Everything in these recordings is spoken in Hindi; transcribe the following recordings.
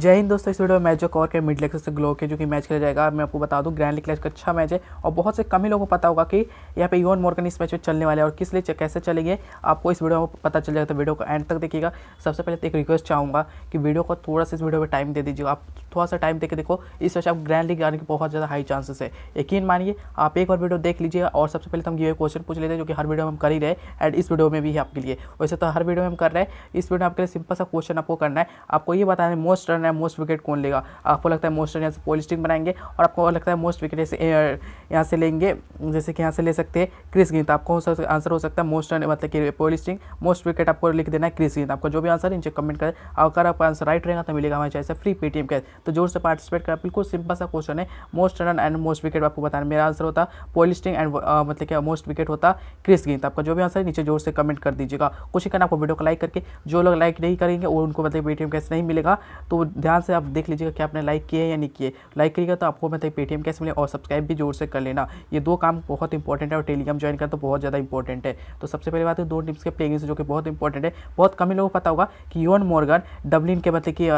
जय हिंद दोस्तों इस वीडियो में मैच जो कॉर के मिड लेक्स से ग्लो के जो कि मैच खेला जाएगा मैं आपको बता दूं ग्रैंड लीग का अच्छा मैच है और बहुत से कम ही लोगों को पता होगा कि यहाँ पे यून मोर्गन इस मैच में चलने वाले और किस लिए कैसे चलेंगे आपको इस वीडियो में पता चल जाएगा तो वीडियो को एंड तक देखिएगा सबसे पहले तो एक रिक्वेस्ट चाहूँगा कि वीडियो को थोड़ा सा इस वीडियो में टाइम दे दीजिएगा आप थोड़ा सा टाइम देकर देखो इस वजह से आप ग्रैंड लीग जाने के बहुत ज़्यादा हाई चांसेस है यकीन मानिए आप एक बार वीडियो देख लीजिए और सबसे पहले तो हम ये क्वेश्चन पूछ लेते हैं जो कि हर वीडियो में हम कर ही रहे एंड इस वीडियो में भी आपके लिए वैसे तो हर वीडियो में हम कर रहे हैं इस वीडियो में आपके लिए सिंपल सा क्वेश्चन आपको करना है आपको ये बताना है मोस्ट रन है मोस्ट विकेट कौन लेगा आपको लगता है मोस्ट रन यहाँ से पोलिस्टिंग बनाएंगे और आपको लगता है मोस्ट विकेट ऐसे यहाँ से लेंगे जैसे कि यहाँ से ले सकते हैं क्रिस गेंद तो आपको आंसर हो सकता है मोस्ट रन मतलब कि पोलिस्टिंग मोस्ट विकेट आपको लिख देना है क्रिस गेंद आपको जो भी आंसर है नीचे कमेंट करें अगर आपका आंसर राइट रहेगा तो मिलेगा हमारे जैसे फ्री पेटीएम के तो जोर से पार्टिसिपेट करा बिल्कुल सिंपल सा क्वेश्चन है most run and most wicket आपको बताना मेरा आंसर होता पोलिस्टिंग एंड uh, मतलब क्या मोस्ट विकेट होता क्रिस गेंद तो आपका जो भी आंसर है नीचे जोर से कमेंट कर दीजिएगा कुछ ही करना आपको वीडियो को लाइक करके जो लोग लाइक नहीं करेंगे और उनको मतलब पेटीएम कैसे नहीं मिलेगा तो ध्यान से आप देख लीजिएगा कि आपने लाइक किए या नहीं किए लाइक करिएगा तो आपको मतलब पेटीएम कैसे मिले और सब्सक्राइब भी जोर से कर लेना ये दो काम बहुत इंपॉर्टेंट है और टेलीग्राम ज्वाइन करना तो बहुत ज़्यादा इंपॉर्टेंट है तो सबसे पहले बात है दो टिप्स के प्लेइंग जो कि बहुत इंपॉर्टेंट है बहुत कम ही लोगों को पता होगा कि यून मॉर्गन डब्लिन के मतलब कि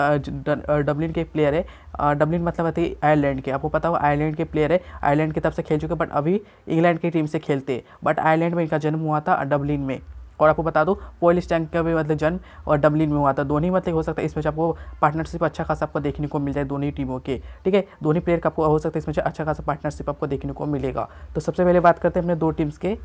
डब्लिन uh, के प्लेयर प्लेयर है डब्लिन मतलब होती है आयरलैंड के आपको पता हो आयरलैंड के प्लेयर है आयरलैंड की तरफ से खेल चुके बट अभी इंग्लैंड की टीम से खेलते बट आयरलैंड में इनका जन्म हुआ था डब्लिन में और आपको बता दूँ पोल स्टैंक का भी मतलब जन्म और डब्लिन में हुआ था दोनों ही मतलब हो सकता है इसमें मैच आपको पार्टनरशिप अच्छा खासा आपको देखने को मिल जाए दोनों ही टीमों के ठीक है दोनों प्लेयर का आपको हो सकता है इसमें मैच अच्छा खासा पार्टनरशिप आपको देखने को मिलेगा तो सबसे पहले बात करते हैं अपने दो टीम्स के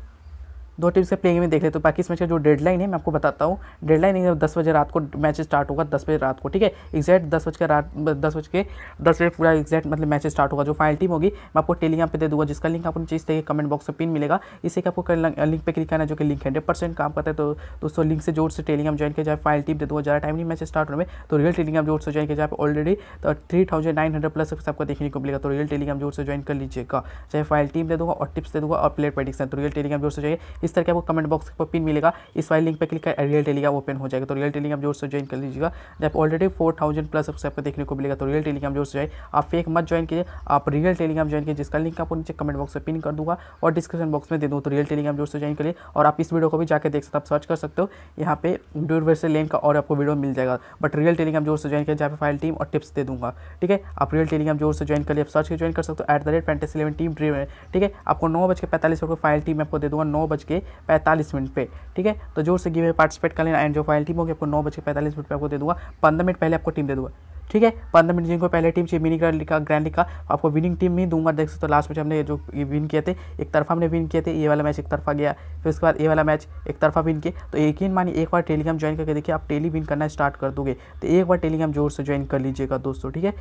दो टीम्स के प्लेइंग में देख लेते हो बाकी इस मैच का जो डेडलाइन है मैं आपको बताता हूँ डेडलाइन दस बजे रात को मैच स्टार्ट होगा दस बजे रात को ठीक है एग्जैक्ट दस बजकर रात दस बज के दस बजे पूरा एग्जैक्ट मतलब मैच स्टार्ट होगा जो फाइनल टीम होगी मैं आपको यहाँ पे दे दूँगा जिसका लिंक आपको चीज देखिए कमेंट बॉक्स में पिन मिलेगा इसे आपको लिंक पे क्लिक करना है जो कि लिंक हंड्रेड परसेंट काम करता है तो दोस्तों लिंक से जोर से टेलीग्राम ज्वाइन किया जाए फाइनल टीम दे दूँगा ज़्यादा टाइम नहीं मैच स्टार्ट होने में तो रियल टेलीग्राम जोर से ज्वाइन किया जाए ऑलरेडी तो three thousand nine hundred plus आपको देखने को मिलेगा तो रियल टेलीग्राम जोर से ज्वाइन कर लीजिएगा चाहे फाइनल टीम दे दूँगा और टिप्स दे दूँगा और प्लेयर प्रडिक्शन तो रियल टेलीग्राम जोर से चाहिए इस तरह के आपको कमेंट बॉक्स पर पिन मिलेगा इस वाली लिंक पर क्लिक कर रियल टेलीग्राम ओपन हो जाएगा तो रियल टेलीग्राम जोर से ज्वाइन कर लीजिएगा जब ऑलरेडी फोर थाउजेंड प्लस आपको देखने को मिलेगा तो रियल टेलीग्राम जोर से आप फेक मत ज्वाइन कीजिए आप रियल टेलीग्राम ज्वाइन कीजिए जिसका लिंक आपको नीचे कमेंट बॉक्स पर पिन कर दूंगा और डिस्क्रिप्शन बॉक्स में दे दूँ तो रियल टेलीग्राम जोर से ज्वाइन करिए और आप इस वीडियो को भी जाकर देख सकते आप सर्च कर सकते हो यहाँ पे ड्यूरवेयर से का और आपको वीडियो मिल जाएगा बट रियल टेलीग्राम जोर से ज्वाइन करिए जहाँ पर फाइल टीम और टिप्स दे दूँगा ठीक है आप रियल टेलीग्राम जोर से ज्वाइन करिए आप सर्च कर ज्वाइन कर सकते हो एट द रेट पैंतीस इलेवन टीम ड्रीम ठीक है आपको नौ बज के पैंतालीस फाइल टीम आपको दे दूँगा नौ बज के के पैंतालीस मिनट पे ठीक है तो जोर से गेम में पार्टिसिपेट कर लेना एंड जो फाइनल टीम होगी आपको नौ बज के पैंतालीस मिनट पर आपको दे दूंगा पंद्रह मिनट पहले आपको टीम दे दूंगा ठीक है पंद्रह मिनट जिनको पहले टीम चाहिए मिनी ग्रैंड लिखा ग्रैंड लिखा आपको विनिंग टीम ही दूंगा देख सकते हो लास्ट मैच हमने जो विन किए थे एक तरफा हमने विन किए थे ये वाला मैच एक तरफा गया फिर उसके बाद ये वाला मैच एक तरफा विन किए तो यकीन मानिए एक बार टेलीग्राम ज्वाइन करके देखिए आप टेली विन करना स्टार्ट कर दोगे तो एक बार टेलीग्राम जोर से ज्वाइन कर लीजिएगा दोस्तों ठीक है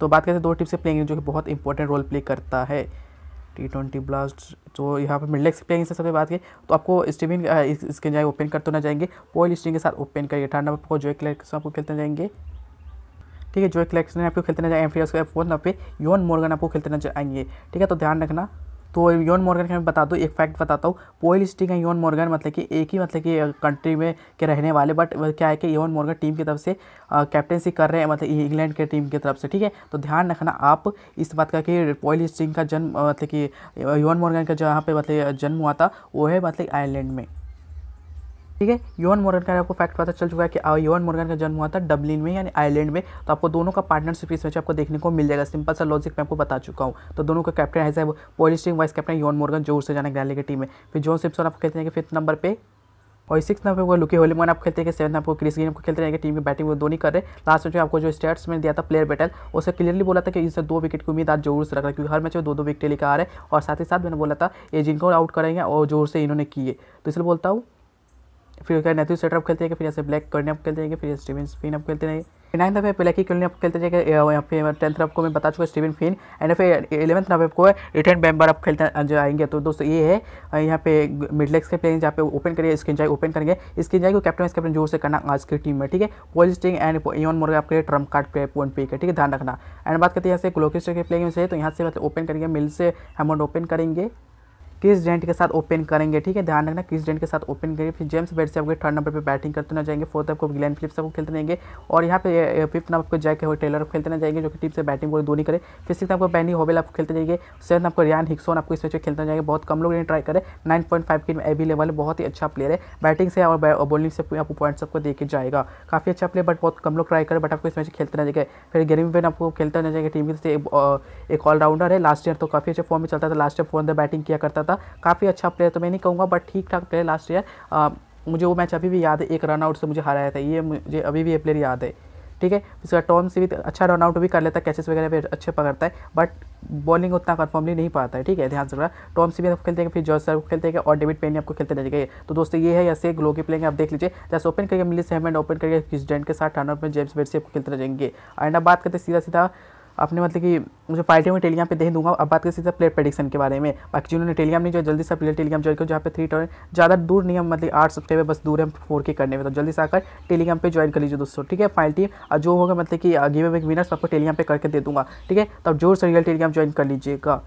तो बात करते हैं दो टीम से प्लेइंग जो कि बहुत इंपॉर्टेंट रोल प्ले करता है टी ट्वेंटी ब्लास्ट तो यहाँ पर मिडलेक्स पे से सबसे बात की तो आपको स्टीविन इसके जाए ओपन करते तो ना जाएंगे पोल स्टिंग के साथ ओपन करिए ठंड नंबर पर जो क्लैक्स आपको खेलते जाएंगे ठीक है जो ने आपको खेलते ना जाएंगे एम फोर्थ नंबर पे योन मोर्गन आपको खेलते ना जाएंगे ठीक है तो ध्यान रखना तो योन मॉर्गन का मैं बता दूँ एक फैक्ट बताता हूँ पोइल स्टिंग है योन मॉर्गन मतलब कि एक ही मतलब कि कंट्री में के रहने वाले बट क्या है कि योन मॉर्गन टीम की तरफ से कैप्टनसी कर रहे हैं मतलब इंग्लैंड के टीम की तरफ से ठीक है तो ध्यान रखना आप इस बात का कि पोइल स्टिंग का जन्म मतलब कि योन मॉर्गन का जहाँ पे मतलब जन्म हुआ था वो है मतलब आयरलैंड में ठीक है योन मोर्गन का आपको फैक्ट पता चल चुका है कि योन मोर्गन का जन्म हुआ था डब्लिन में यानी आयरलैंड में तो आपको दोनों का पार्टनरशिप इस मैच आपको देखने को मिल जाएगा सिंपल सा लॉजिक मैं आपको बता चुका हूँ तो दोनों का कैप्टन ऐसा पॉलिस पॉलिस्टिंग वाइस कैप्टन योन मोर्गन जोर से जाना ग्रैली की टीम में फिर जो सिप्सन आपको कहते हैं कि फिफ्थ नंबर पर और सिक्स नंबर पर लुकी होलीमोन आप खेलते हैं कि सेवन आपको क्रिस गेन को खेलते रहेंगे टीम की बैटिंग वो दो नहीं कर रहे लास्ट मैच में आपको जो स्टेट्स में दिया था प्लेयर बैटल उसे क्लियरली बोला था कि इनसे दो विकेट की उम्मीद आज जोर से रख रहा है क्योंकि हर मैच में दो दो विकेट लेकर आ रहे हैं और साथ ही साथ मैंने बोला था ये जिनको आउट करेंगे और जोर से इन्होंने किए तो इसलिए बोलता हूँ फिर उसके बाद नेथ्यू सेटअप खेलते हैं फिर ऐसे ब्लैक करने अप खेलते रहेंगे फिर स्टीवन फिन अप खेलते रहेंगे नाइन्थ पे ब्लैक ही करने खेलते जाएंगे यहाँ पे टेंथ को मैं बता चुका स्टीवन फिन एंड फिर इलेवंथ पे को रिटर्न मेम्बर आप खेलते जो आएंगे तो दोस्तों ये है यहाँ पे मिड लेग्स के प्लेंग जहाँ पे ओपन करिए स्क्रीन जाए ओपन करेंगे स्क्रीन जाए को कैप्टन वाइस कैप्टन जोर से करना आज की टीम में ठीक है पॉजिटिंग एंड इन मोर आपके ट्रम कार्ड पे वन पे ठीक है ध्यान रखना एंड बात करते हैं यहाँ से ग्लोकिस्टर के प्लेंग से तो यहाँ से मतलब ओपन करेंगे मिल से अमाउंट ओपन करेंगे किस डेंट के साथ ओपन करेंगे ठीक है ध्यान रखना किस डेंट के साथ ओपन करेंगे फिर जेम्स बेट से आपके थर्ड नंबर पर बैटिंग करते ना जाएंगे फोर्थ आपको ग्लैन फिलिप्स आपको खेलते रहेंगे और यहाँ पे फिफ्थ नंबर आपको जैक हुए टेलर खेलते ना जाएंगे जो कि टीम से बैटिंग बोले दूरी करें फिर सिक्स आपको बैनी होबेल आपको खेलते जाएंगे सेवन आपको रियान हिक्सोन आपको इस मैच में खेलते जाएंगे बहुत कम लोग ट्राई करें नाइन पॉइंट फाइव की एवी अवेलेबल है बहुत ही अच्छा प्लेयर है बैटिंग से और बॉलिंग से आपको पॉइंट्स आपको देखे जाएगा काफ़ी अच्छा प्लेयर बट बहुत कम लोग ट्राई करें बट आपको इस मैच खेलते ना जाएंगे फिर गेम वेन आपको खेलते ना जाएंगे टीम से एक ऑलराउंडर है लास्ट ईयर तो काफ़ी अच्छे फॉर्म में चलता था लास्ट ईयर फोन बैटिंग किया करता था था काफ़ी अच्छा प्लेयर तो मैं नहीं कहूँगा बट ठीक ठाक प्लेयर लास्ट ईयर मुझे वो मैच अभी भी याद है एक रन आउट से मुझे हराया था ये मुझे अभी भी ये प्लेयर याद है ठीक है इसका टॉम से भी अच्छा रन आउट भी कर लेता है कैचेस वगैरह भी अच्छे पकड़ता है बट बॉलिंग उतना कन्फर्मली नहीं पाता है ठीक है ध्यान से रखा टॉम से भी आपको खेलते हैं फिर जॉर्ज सर खेलते हैं और डेविड पेनी आपको खेलते रहेंगे तो दोस्तों ये है ऐसे ग्लो की प्लेंगे आप देख लीजिए जैसे ओपन करके मिली सेमेंट ओपन करके किस के साथ रन आउट में जेम्स बेट से आपको खेलते रहेंगे एंड अब बात करते सीधा सीधा अपने मतलब कि मुझे फाइव में टेलीग्राम पे दे दूंगा अब बात करें सीधा प्लेयर प्रडिक्शन के बारे में बाकी जिन्होंने टेलीग्राम नहीं जो जल्दी से प्लेयर टेलीग्राम ज्वाइन करो जहाँ पे थ्री टावर ज़्यादा दूर नहीं है मतलब आठ सब्सक्राइबर बस दूर है फोर के करने में तो जल्दी से आकर टेलीग्राम पर ज्वाइन कर लीजिए दोस्तों ठीक है फाइव टीम और जो होगा मतलब कि गेम में विनर्स आपको टेलीग्राम पर करके दे दूँगा ठीक है तो जोर से रियल टेलीग्राम ज्वाइन कर लीजिएगा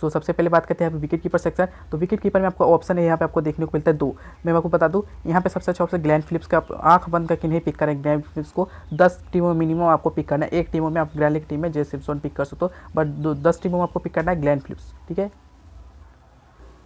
सो सबसे पहले बात करते हैं यहाँ विकेट कीपर सेक्शन तो विकेट कीपर में आपको ऑप्शन है यहाँ पे आपको देखने को मिलता है दो मैं आपको बता दूँ यहाँ पे सबसे अच्छा ऑप्शन ग्लैन फिलिप्स का आंख बंद करके नहीं पिक करें ग्लैन फिलिप्स को दस टीमों में मिनिमम आपको पिक करना है एक टीमों में आप ग्रैंड लीग टीम में जैसे सिम्सन पिक कर सकते हो बट दस टीमों में आपको पिक करना है ग्लैन फिलिप्स ठीक है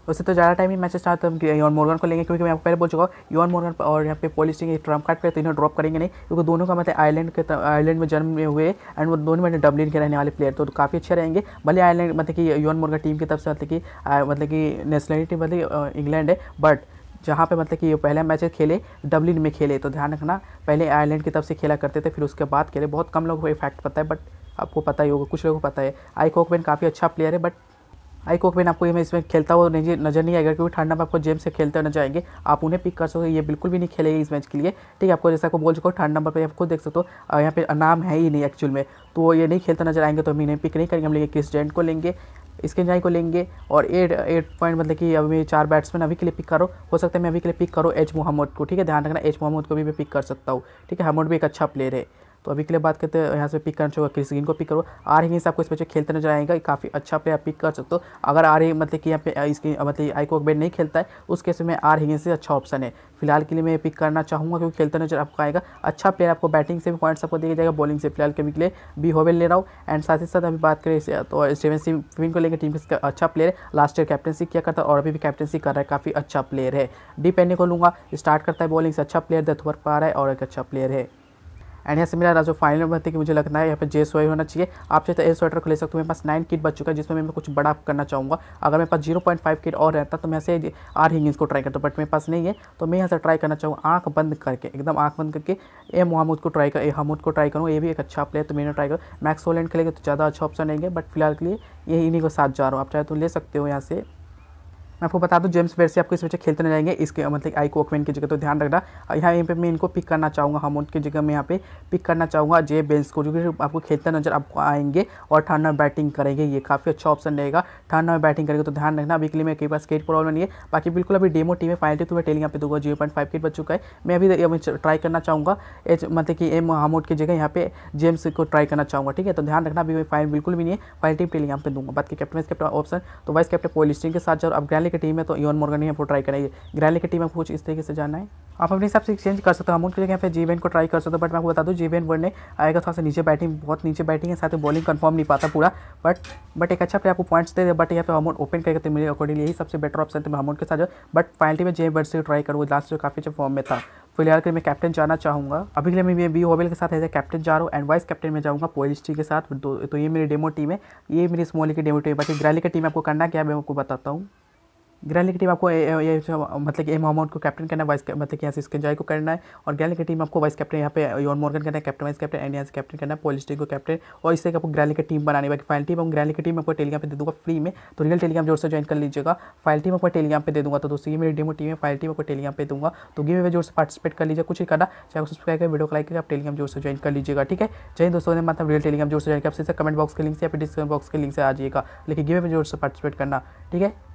उससे तो ज़्यादा टाइम ही मैचेस चाहते तो हम यून मोर्गन को लेंगे क्योंकि मैं आपको पहले बोल चुका हूँ यून मोर्गन और यहाँ पे पॉलिस्टिंग ट्रम्प कार्ड पे तो इन्हें ड्रॉप करेंगे नहीं क्योंकि दोनों का मतलब आयलैंड के आयलैंड में जन्म हुए एंड वो दोनों मैंने डब्लिन के रहने वाले प्लेयर तो काफ़ी अच्छे रहेंगे भले आयरलैंड मतलब कि यून मोर्गन टीम की तरफ से मतलब कि मतलब कि नेशनलिटी मतलब इंग्लैंड है बट जहाँ पे मतलब कि ये पहले मैच खेले डब्लिन में खेले तो ध्यान रखना पहले आयरलैंड की तरफ से खेला करते थे फिर उसके बाद खेले बहुत कम लोगों को इफेक्ट पता है बट आपको पता ही होगा कुछ लोगों को पता है आई कोकबेन काफ़ी अच्छा प्लेयर है बट आई कोकवेन आपको ये मैं इसमें खेलता हुआ नहीं नजर नहीं आएगा क्योंकि ठंडा में आपको जेम्स से खेलते नजर आएंगे आप उन्हें पिक कर सकते हो ये बिल्कुल भी नहीं खेलेगी इस मैच के लिए ठीक है आपको जैसा आपको बोल चुका हूँ ठंड नंबर पर आप खुद देख सकते हो यहाँ पे नाम है ही नहीं एक्चुअल में तो ये नहीं खेलता नजर आएंगे तो हम इन्हें पिक नहीं करेंगे हम लेंगे क्रिस जेंट को लेंगे इसके जाए को लेंगे और एट एट पॉइंट मतलब कि अभी चार बैट्समैन अभी के लिए पिक करो हो सकता है मैं अभी के लिए पिक करो एच मोहम्मद को ठीक है ध्यान रखना एच मोहम्मद को भी मैं पिक कर सकता हूँ ठीक है हमोड भी एक अच्छा प्लेयर है तो अभी के लिए बात करते हैं यहाँ से पिक करना चाहूँगा क्रिस गिन को पिक करो आर हिंगिस आपको इसमें खेलते नजर आएगा काफ़ी अच्छा प्लेयर पिक कर सकते हो अगर आर ही मतलब कि यहाँ पे इसकी मतलब आई कोकबेड नहीं खेलता है उस केस में आर ही से अच्छा ऑप्शन है फिलहाल के लिए मैं पिक करना चाहूँगा क्योंकि खेलते नजर आपको आएगा अच्छा प्लेयर आपको बैटिंग से भी पॉइंट्स आपको दिया जाएगा बॉलिंग से फिलहाल के लिए बी होवेल ले रहा हूँ एंड साथ ही साथ अभी बात करें तो स्टेवन सिंह को लेकर टीम का अच्छा प्लेयर है लास्ट ईयर कैप्टनसी किया करता और अभी भी कैप्टनसी कर रहा है काफ़ी अच्छा प्लेयर है डी पेनी को लूँगा स्टार्ट करता है बॉलिंग से अच्छा प्लेयर दर्थ दत्वर पा रहा है और एक अच्छा प्लेयर है एंड यहाँ से मेरा जो फाइनल नंबर है कि मुझे लगता है यहाँ पे जे सोई होना चाहिए आप चाहे तो ए स्वेटर को ले सकते हो मेरे पास नाइन किट बच चुका है जिसमें मैं कुछ बड़ा करना चाहूँगा अगर मेरे पास जीरो पॉइंट फाइव किट और रहता तो मैं ऐसे से आर हिंगिंग्स को ट्राई करता बट मेरे पास नहीं है तो मैं यहाँ से ट्राई करना चाहूँगा आँख बंद करके एकदम आँख बंद करके ए मोहम्मद को ट्राई कर ए हमूद को ट्राई करूँ ये भी एक अच्छा प्लेयर तो मैंने ट्राई करूँ मैक्सोलैंड खेलेंगे तो ज़्यादा अच्छा ऑप्शन रहेंगे बट फिलहाल के लिए ये इन्हीं को साथ जा रहा हूँ आप चाहे तो ले सकते हो यहाँ से मैं आपको बता दूँ जेम्स वेयर से आपको इस बच्चे खेलते नहीं जाएंगे इसके मतलब आई कोकवेन की जगह तो ध्यान रखना यहाँ यहाँ पे मैं इनको पिक करना चाहूँगा हम की जगह मैं यहाँ पे पिक करना चाहूँगा जे बेल्स को जो कि आपको खेलते नजर आपको आएंगे और ठंड में बैटिंग करेंगे ये काफ़ी अच्छा ऑप्शन रहेगा ठंड में बैटिंग करेंगे तो ध्यान रखना अभी के लिए मेरे के पास स्केट प्रॉब्लम नहीं है बाकी बिल्कुल अभी डेमो टीम है फाइनल तुम्हें टेलिंग यहाँ पे दूंगा जीरो पॉइंट फाइव किट बच चुका है मैं अभी ट्राई करना चाहूँगा एच मतलब कि एम हमोट की जगह यहाँ पे जेम्स को ट्राई करना चाहूँगा ठीक है तो ध्यान रखना अभी फाइनल बिल्कुल भी नहीं है फाइनल टीम टेलिंग यहाँ पे दूंगा बात की कैप्टन वाइस कैप्टन ऑप्शन तो वाइस कैप्टन पोलिस्टिंग के साथ जब आप ग्रैंड ग्रैली की टीम है तो यून मॉर्गन ही आपको ट्राई करेंगे ग्रैली की टीम आपको कुछ इस तरीके से जाना है आप अपने हिसाब से एक्सचेंज कर सकते हो अमूल लिए यहाँ पे जी को ट्राई कर सकते हो बट मैं आपको बता दूँ जीवेन वर्ड ने आएगा थोड़ा सा नीचे बैटिंग बहुत नीचे बैटिंग है साथ ही बॉलिंग कंफर्म नहीं पाता पूरा बट बट एक अच्छा प्लेयर आपको पॉइंट्स दे बट यहाँ पे अमाउंट ओपन करके तो मेरे अकॉर्डिंग यही सबसे बेटर ऑप्शन थे अमाउंट के साथ बट फाइनली मैं जे वर्ड से ट्राई करूँ लास्ट जो काफ़ी अच्छे फॉर्म में था फिलहाल के मैं कैप्टन जाना चाहूँगा अभी के लिए मैं बी होबेल के साथ एज ए कैप्टन जा रहा हूँ एंड वाइस कैप्टन में जाऊँगा पोलिस्टी के साथ तो, तो ये मेरी डेमो टीम है ये मेरी स्मॉल की डेमो टीम है बाकी ग्रैली की टीम आपको करना क्या मैं आपको बताता हूँ ग्रैली की टीम आपको ये मतलब कि एम अमाउंट को कैप्टन करना है वाइस मतलब कि यहाँ से स्क्रीन जॉय को करना है और ग्रैली की टीम आपको वाइस कैप्टन यहाँ पे योन मॉर्गन करना है कैप्टन वाइस कैप्टन एंड यहाँ से कैप्टन करना है पोलिस्टिंग को कैप्टन और इससे आपको ग्रैली की टीम बनानी बाकी फाइनल टीम और ग्रैली की टीम आपको टेलीग्राम पे दे दूँगा फ्री में तो रियल टेलीग्राम जोर से ज्वाइन कर लीजिएगा फाइल टीम आपको टेलीग्राम पे दे दूँगा तो दोस्तों ये मेरी डेमो टीम है फाइल टीम आपको टेलीग्राम पर दूँगा तो गेम में जोर से पार्टिसिपेट कर लीजिए कुछ ही करना चाहे सब्सक्राइब करें वीडियो को लाइक करके आप टेलीग्राम जोर से ज्वाइन कर लीजिएगा ठीक है चाहिए दोस्तों ने मतलब रियल टेलीग्राम जोर से ज्वाइन कर आपसे कमेंट बॉक्स के लिंक से या फिर डिस्क्रिप्शन बॉक्स के लिंक से आ जाइएगा लेकिन गेम में जोर से पार्टिसिपेट करना ठीक है